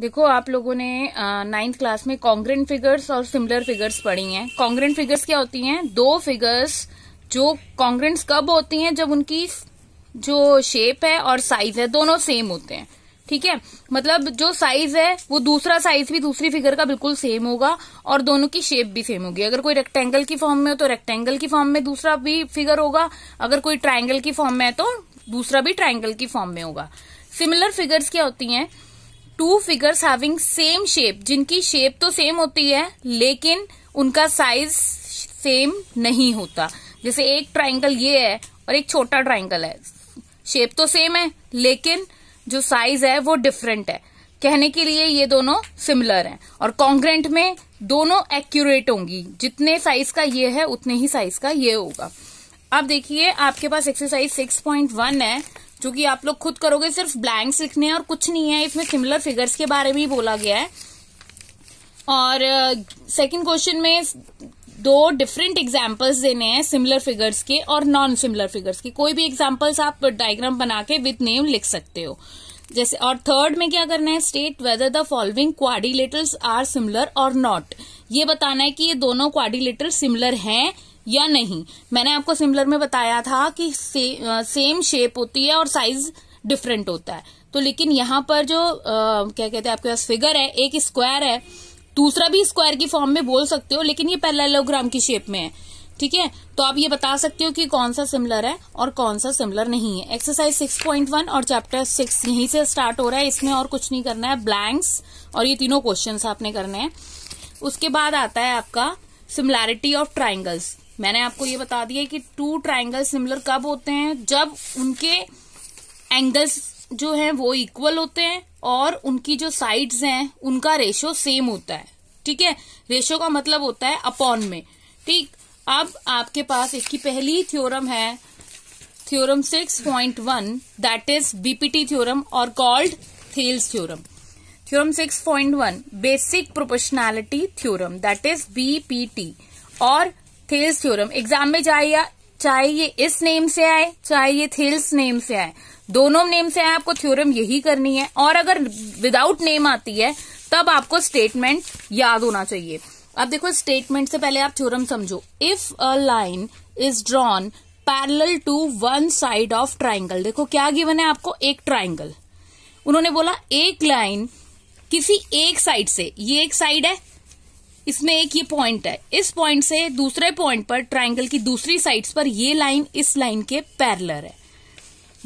देखो आप लोगों ने नाइन्थ क्लास में कॉन्ग्रेंट फिगर्स और सिमिलर फिगर्स पढ़ी हैं कॉन्ग्रेंट फिगर्स क्या होती हैं दो फिगर्स जो कॉन्ग्रेंट्स कब होती हैं जब उनकी जो शेप है और साइज है दोनों सेम होते हैं ठीक है मतलब जो साइज है वो दूसरा साइज भी दूसरी फिगर का बिल्कुल सेम होगा और दोनों की शेप भी सेम होगी अगर कोई रेक्टेंगल की फॉर्म में हो तो रेक्टेंगल की फॉर्म में दूसरा भी फिगर होगा अगर कोई ट्राइंगल की फॉर्म में है तो दूसरा भी ट्राइंगल की फॉर्म में होगा सिमिलर फिगर्स क्या होती हैं two figures having same shape जिनकी शेप तो सेम होती है लेकिन उनका साइज सेम नहीं होता जैसे एक ट्राइंगल ये है और एक छोटा ट्राइंगल है शेप तो सेम है लेकिन जो साइज है वो डिफरेंट है कहने के लिए ये दोनों सिमिलर हैं और कॉन्ग्रेंट में दोनों एक्यूरेट होंगी जितने साइज का ये है उतने ही साइज का ये होगा अब देखिए आपके पास एक्सरसाइज 6.1 है जो कि आप लोग खुद करोगे सिर्फ ब्लैंक्स लिखने हैं और कुछ नहीं है इसमें सिमिलर फिगर्स के बारे में ही बोला गया है और सेकंड uh, क्वेश्चन में दो डिफरेंट एग्जाम्पल्स देने हैं सिमिलर फिगर्स के और नॉन सिमिलर फिगर्स के कोई भी एग्जाम्पल्स आप डायग्राम बना के विथ नेम लिख सकते हो जैसे और थर्ड में क्या करना है state whether the following quadrilaterals are similar और नॉट ये बताना है कि ये दोनों क्वाडिलेटर सिमिलर हैं या नहीं मैंने आपको सिमिलर में बताया था कि से, आ, सेम शेप होती है और साइज डिफरेंट होता है तो लेकिन यहां पर जो आ, क्या कहते हैं आपके पास फिगर है एक स्क्वायर है दूसरा भी स्क्वायर की फॉर्म में बोल सकते हो लेकिन ये पैरेललोग्राम की शेप में है ठीक है तो आप ये बता सकते हो कि कौन सा सिमिलर है और कौन सा सिमिलर नहीं है एक्सरसाइज 6.1 और चैप्टर 6 यहीं से स्टार्ट हो रहा है इसमें और कुछ नहीं करना है ब्लैंक्स और ये तीनों क्वेश्चन आपने करने हैं उसके बाद आता है आपका सिमिलैरिटी ऑफ ट्राइंगल्स मैंने आपको ये बता दिया कि टू ट्राइंगल सिमिलर कब होते हैं जब उनके एंगल्स जो हैं वो इक्वल होते हैं और उनकी जो साइड्स हैं उनका रेशो सेम होता है ठीक है रेशो का मतलब होता है अपॉन में ठीक अब आपके पास इसकी पहली थ्योरम है theorem 6.1 that is BPT theorem और called Thales theorem theorem 6.1 basic proportionality theorem that is BPT और थेल्स थ्योरम एग्जाम में चाहिए चाहे ये इस नेम से आए चाहे ये थेल्स नेम से आए दोनों नेम से आए आपको थ्योरम यही करनी है और अगर विदाउट नेम आती है तब आपको स्टेटमेंट याद होना चाहिए अब देखो स्टेटमेंट से पहले आप थ्योरम समझो if a line is drawn parallel to one side of triangle देखो क्या गिवन है आपको एक ट्राइंगल उन्होंने बोला एक लाइन किसी एक साइड से ये एक साइड है इसमें एक ये पॉइंट है इस पॉइंट से दूसरे पॉइंट पर ट्राइंगल की दूसरी साइड्स पर ये लाइन इस लाइन के पैरलर है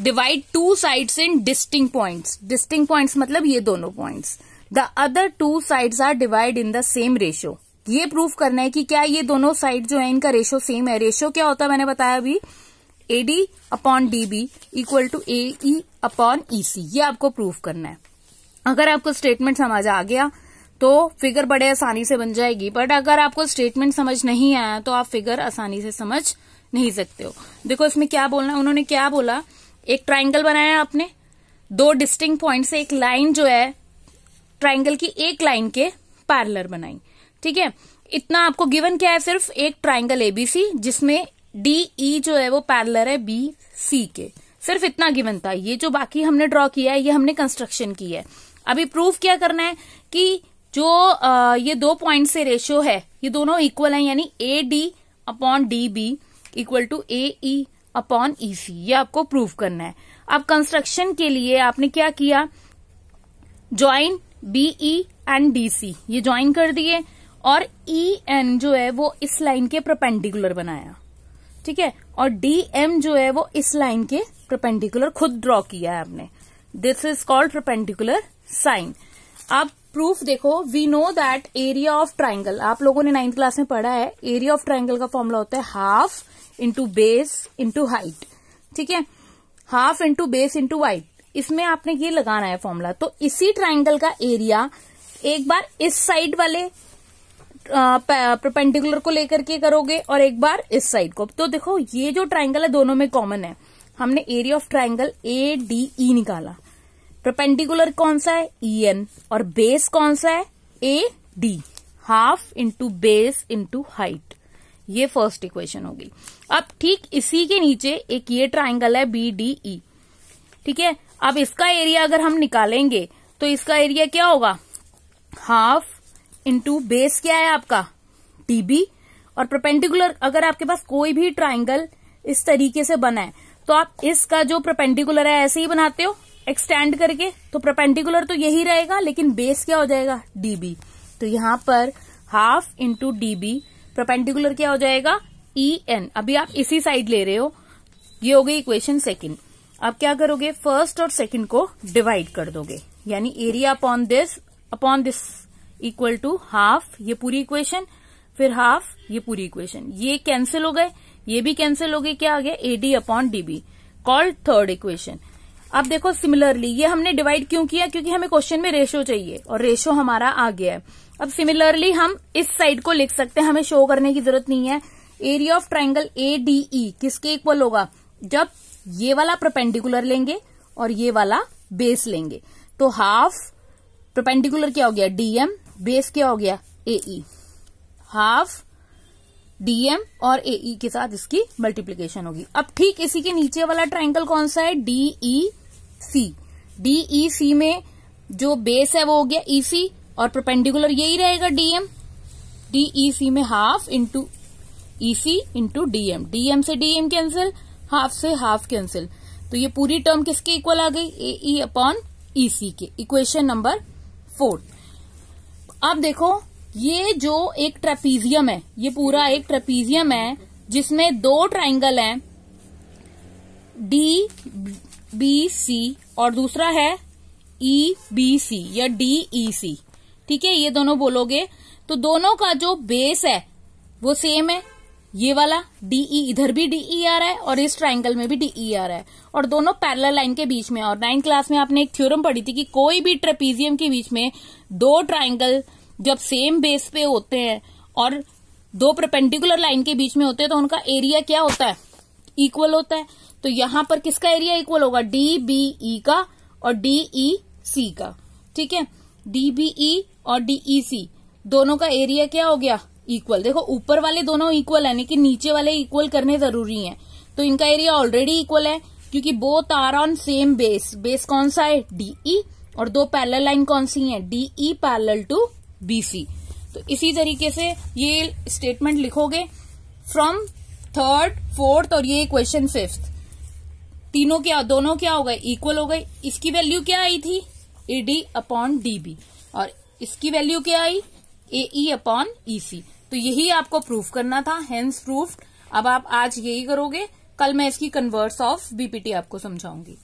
divide two sides in distinct points distinct points मतलब ये दोनों points the other two sides are divide in the same ratio ये प्रूफ करना है कि क्या ये दोनों साइड जो है इनका रेशियो सेम है रेशियो क्या होता है मैंने बताया अभी AD upon DB equal to A upon EC ये आपको प्रूफ करना है अगर आपको स्टेटमेंट समझ आ गया तो फिगर बड़े आसानी से बन जाएगी बट अगर आपको स्टेटमेंट समझ नहीं आया तो आप फिगर आसानी से समझ नहीं सकते हो देखो इसमें क्या बोलना है उन्होंने क्या बोला एक ट्राइंगल बनाया आपने दो डिस्टिंग पॉइंट से एक लाइन जो है ट्राइंगल की एक लाइन के पार्लर बनाई ठीक है इतना आपको गिवन क्या है सिर्फ एक ट्राइंगल एबीसी जिसमें डी ई e जो है वो पैरलर है बी सी के सिर्फ इतना गिवन था ये जो बाकी हमने ड्रॉ किया है ये हमने कंस्ट्रक्शन की है अभी प्रूफ क्या करना है कि जो आ, ये दो पॉइंट से रेशियो है ये दोनों इक्वल है यानी A D upon D B equal to A E upon E C ये आपको प्रूव करना है अब कंस्ट्रक्शन के लिए आपने क्या किया join BE and D C ये ज्वाइन कर दिए और ई e, एन जो है वो इस लाइन के प्रपेंडिकुलर बनाया ठीक है और डी एम जो है वो इस लाइन के प्रपेंडिकुलर खुद ड्रॉ किया है आपने this is called perpendicular line अब प्रूफ देखो we know that area of triangle आप लोगों ने नाइन्थ क्लास में पढ़ा है एरिया ऑफ ट्राइंगल का फॉर्मूला होता है half into base into height ठीक है half into base into height इसमें आपने ये लगाना है फॉर्मूला तो इसी ट्राइंगल का एरिया एक बार इस साइड वाले प्रपेंडिकुलर को लेकर के करोगे और एक बार इस साइड को तो देखो ये जो ट्राइंगल है दोनों में कॉमन है हमने area of triangle A D E निकाला परपेंडिकुलर कौन सा है ई e एन और बेस कौन सा है A D half into base into height ये फर्स्ट इक्वेशन होगी अब ठीक इसी के नीचे एक ये ट्राइंगल है बी डी ई ठीक है अब इसका एरिया अगर हम निकालेंगे तो इसका एरिया क्या होगा हाफ इंटू बेस क्या है आपका टीबी और प्रपेंडिकुलर अगर आपके पास कोई भी ट्राइंगल इस तरीके से बना है तो आप इसका जो प्रपेंडिकुलर है ऐसे ही बनाते हो एक्सटेंड करके तो प्रपेंडिकुलर तो यही रहेगा लेकिन बेस क्या हो जाएगा डीबी तो यहां पर हाफ इंटू डीबी प्रपेंडिकुलर क्या हो जाएगा ई एन अभी आप इसी साइड ले रहे हो ये हो गई इक्वेशन सेकंड अब क्या करोगे फर्स्ट और सेकंड को डिवाइड कर दोगे यानी area upon this upon this equal to half ये पूरी इक्वेशन फिर हाफ ये पूरी इक्वेशन ये कैंसिल हो गए ये भी कैंसिल हो गए क्या आ गया AD upon DB called third equation अब देखो सिमिलरली ये हमने डिवाइड क्यों किया क्योंकि हमें क्वेश्चन में रेशो चाहिए और रेशो हमारा आ गया है अब सिमिलरली हम इस साइड को लिख सकते हैं हमें शो करने की जरूरत नहीं है area of triangle A D E किसके इक्वल होगा जब ये वाला प्रपेंडिकुलर लेंगे और ये वाला बेस लेंगे तो हाफ प्रपेंडिकुलर क्या हो गया डीएम बेस क्या हो गया एई हाफ e। डीएम और एई के साथ इसकी मल्टीप्लीकेशन होगी अब ठीक इसी के नीचे वाला ट्राइंगल कौन सा है डीई सी डीई सी में जो बेस है वो हो गया ईसी e और प्रपेंडिकुलर यही रहेगा डीएम डीई सी में half into EC into DM DM से डीएम कैंसिल हाफ से हाफ कैंसिल तो ये पूरी टर्म किसके इक्वल आ गई ए ई अपॉन ईसी के इक्वेशन नंबर फोर अब देखो ये जो एक ट्रेपीजियम है ये पूरा एक ट्रेपीजियम है जिसमें दो ट्राइंगल हैं डी बी सी और दूसरा है ई बी सी या डी ई सी ठीक है ये दोनों बोलोगे तो दोनों का जो बेस है वो सेम है ये वाला डीई e, इधर भी डीई आ रहा है और इस ट्राइंगल में भी डीई आ रहा है और दोनों पैरल लाइन के बीच में और नाइन्थ क्लास में आपने एक थ्योरम पढ़ी थी कि कोई भी ट्रेपीजियम के बीच में दो ट्राइंगल जब सेम बेस पे होते हैं और दो प्रपेंडिकुलर लाइन के बीच में होते हैं तो उनका एरिया क्या होता है इक्वल होता है तो यहां पर किसका एरिया इक्वल होगा डी बी ई का और डी ई सी का ठीक है डी बी ई और डी ई सी दोनों का एरिया क्या हो गया इक्वल देखो ऊपर वाले दोनों इक्वल है लेकिन नीचे वाले इक्वल करने जरूरी है तो इनका एरिया ऑलरेडी इक्वल है क्योंकि both are on same base base कौन सा है डीई e और दो पैरल लाइन कौन सी है डीई पैरल टू बीसी तो इसी तरीके से ये स्टेटमेंट लिखोगे फ्रॉम थर्ड फोर्थ और ये क्वेश्चन फिफ्थ तीनों क्या दोनों क्या हो गए इक्वल हो गए इसकी वैल्यू क्या आई थी A D upon D B और इसकी वैल्यू क्या आई ए ई अपॉन ई सी तो यही आपको प्रूफ करना था हेंस प्रूफ अब आप आज यही करोगे कल मैं इसकी कन्वर्स ऑफ बीपीटी आपको समझाऊंगी